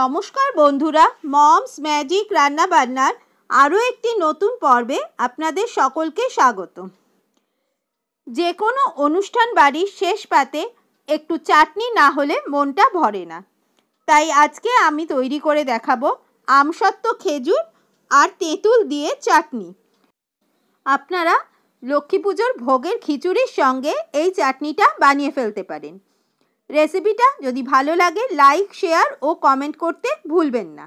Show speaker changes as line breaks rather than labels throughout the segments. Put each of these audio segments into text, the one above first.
নমস্কার বন্ধুরা moms magic রান্নাবান্নার আরও একটি নতুন পর্বে আপনাদের সকলকে স্বাগত যে কোনো অনুষ্ঠান বাড়ির শেষ পাতে একটু চাটনি না হলে মনটা ভরে না তাই আজকে আমি তৈরি করে দেখাবো আমসত্ত্ব খেজুর আর তেঁতুল দিয়ে চাটনি আপনারা লক্ষ্মী পুজোর ভোগের খিচুড়ির সঙ্গে এই চাটনিটা বানিয়ে ফেলতে পারেন রেসিপিটা যদি ভালো লাগে লাইক শেয়ার ও কমেন্ট করতে ভুলবেন না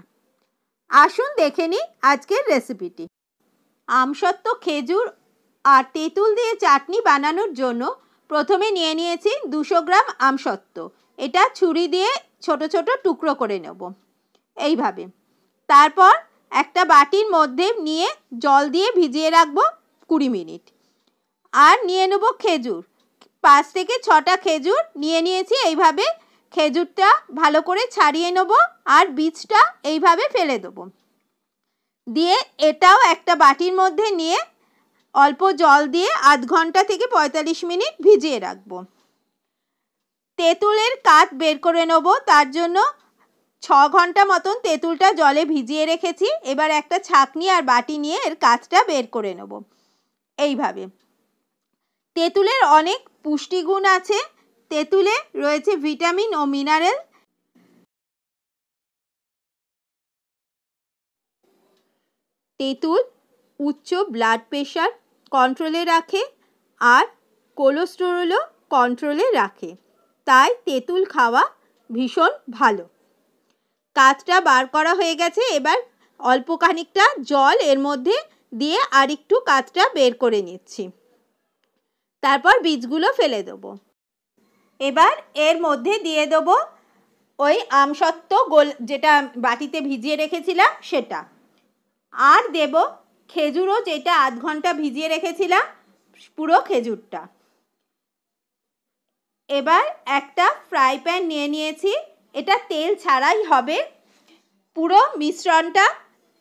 আসুন দেখে নিই আজকের রেসিপিটি আমসত্ত্ব খেজুর আর তেঁতুল দিয়ে চাটনি বানানোর জন্য প্রথমে নিয়ে নিয়েছি দুশো গ্রাম আমসত্ত্ব এটা ছুরি দিয়ে ছোট ছোট টুকরো করে নেব এইভাবে তারপর একটা বাটির মধ্যে নিয়ে জল দিয়ে ভিজিয়ে রাখবো কুড়ি মিনিট আর নিয়ে নেব খেজুর পাঁচ থেকে ছটা খেজুর নিয়ে নিয়েছি এইভাবে খেজুরটা ভালো করে ছাড়িয়ে নেব আর বীজটা এইভাবে ফেলে দেব দিয়ে এটাও একটা বাটির মধ্যে নিয়ে অল্প জল দিয়ে আধ ঘন্টা থেকে ৪৫ মিনিট ভিজিয়ে রাখব তেঁতুলের কাত বের করে নেব তার জন্য ছ ঘন্টা মতন তেঁতুলটা জলে ভিজিয়ে রেখেছি এবার একটা ছাকনি আর বাটি নিয়ে এর কাঁচটা বের করে নেব এইভাবে তেঁতুলের অনেক পুষ্টিগুণ আছে তেঁতুলে রয়েছে ভিটামিন ও মিনারেল তেঁতুল উচ্চ ব্লাড প্রেশার কন্ট্রোলে রাখে আর কোলেস্টেরলও কন্ট্রোলে রাখে তাই তেঁতুল খাওয়া ভীষণ ভালো কাঁচটা বার করা হয়ে গেছে এবার অল্প খানিকটা জল এর মধ্যে দিয়ে আরেকটু কাঁচটা বের করে নিচ্ছি তারপর বীজগুলো ফেলে দেবো এবার এর মধ্যে দিয়ে দেবো ওই আমসত্ব গোল যেটা বাটিতে ভিজিয়ে রেখেছিলাম সেটা আর দেব খেজুরও যেটা আধ ঘন্টা ভিজিয়ে রেখেছিলাম পুরো খেজুরটা এবার একটা ফ্রাই প্যান নিয়ে নিয়েছি এটা তেল ছাড়াই হবে পুরো মিশ্রণটা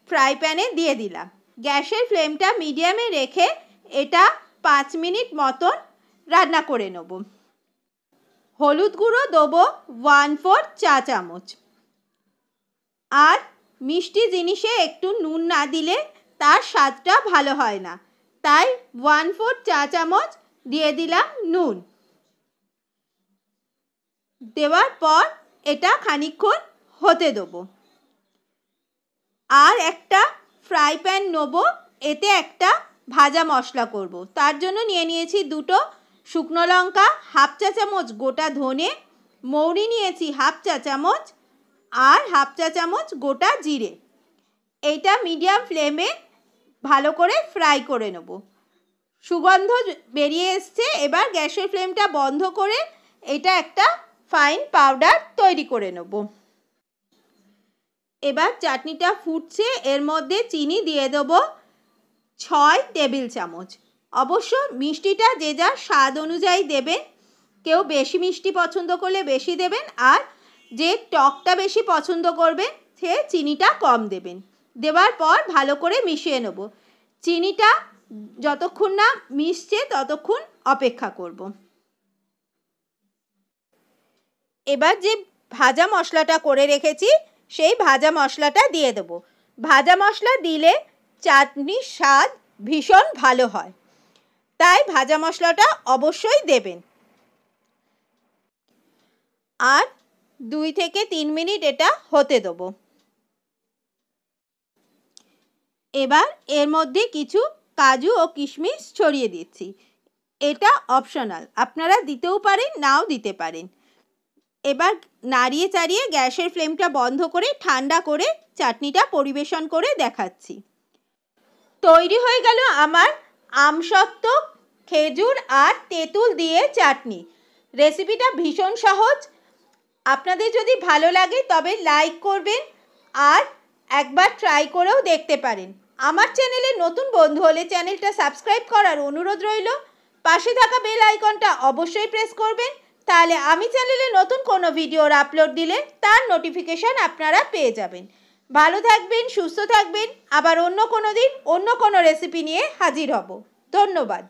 ফ্রাই প্যানে দিয়ে দিলাম গ্যাসের ফ্লেমটা মিডিয়ামে রেখে এটা পাঁচ মিনিট মতন রান্না করে নেব হলুদ গুঁড়ো দেবো ওয়ান ফোর চা চামচ আর মিষ্টি জিনিসে একটু নুন না দিলে তার স্বাদটা ভালো হয় না তাই ওয়ান ফোর চা চামচ দিয়ে দিলাম নুন দেওয়ার পর এটা খানিক্ষণ হতে দেবো আর একটা ফ্রাই প্যান নেবো এতে একটা ভাজা মশলা করব। তার জন্য নিয়ে নিয়েছি দুটো শুকনো লঙ্কা হাফ চা চামচ গোটা ধনে মৌরি নিয়েছি হাফ চা চামচ আর হাফ চা চামচ গোটা জিরে এইটা মিডিয়াম ফ্লেমে ভালো করে ফ্রাই করে নেব সুগন্ধ বেরিয়ে এসছে এবার গ্যাসের ফ্লেমটা বন্ধ করে এটা একটা ফাইন পাউডার তৈরি করে নেব এবার চাটনিটা ফুটছে এর মধ্যে চিনি দিয়ে দেবো ছয় টেবিল চামচ অবশ্য মিষ্টিটা যে যার স্বাদ অনুযায়ী দেবেন কেউ বেশি মিষ্টি পছন্দ করলে বেশি দেবেন আর যে টকটা বেশি পছন্দ করবেন সে চিনিটা কম দেবেন দেওয়ার পর ভালো করে মিশিয়ে নেব চিনিটা যতক্ষণ না মিশছে ততক্ষণ অপেক্ষা করব এবার যে ভাজা মশলাটা করে রেখেছি সেই ভাজা মশলাটা দিয়ে দেব ভাজা মশলা দিলে চাটনির স্বাদ ভীষণ ভালো হয় তাই ভাজা মশলাটা অবশ্যই দেবেন আর দুই থেকে তিন মিনিট এটা হতে দেব এবার এর মধ্যে কিছু কাজু ও কিশমিশ ছড়িয়ে দিচ্ছি এটা অপশনাল আপনারা দিতেও পারেন নাও দিতে পারেন এবার নাড়িয়ে চাড়িয়ে গ্যাসের ফ্লেমটা বন্ধ করে ঠান্ডা করে চাটনিটা পরিবেশন করে দেখাচ্ছি তৈরি হয়ে গেল আমার আমসত্ত্ব খেজুর আর তেঁতুল দিয়ে চাটনি রেসিপিটা ভীষণ সহজ আপনাদের যদি ভালো লাগে তবে লাইক করবেন আর একবার ট্রাই করেও দেখতে পারেন আমার চ্যানেলে নতুন বন্ধু হলে চ্যানেলটা সাবস্ক্রাইব করার অনুরোধ রইল পাশে থাকা বেল আইকনটা অবশ্যই প্রেস করবেন তাহলে আমি চ্যানেলে নতুন কোনো ভিডিওর আপলোড দিলে তার নোটিফিকেশান আপনারা পেয়ে যাবেন ভালো থাকবেন সুস্থ থাকবেন আবার অন্য কোনো দিন অন্য কোনো রেসিপি নিয়ে হাজির হব ধন্যবাদ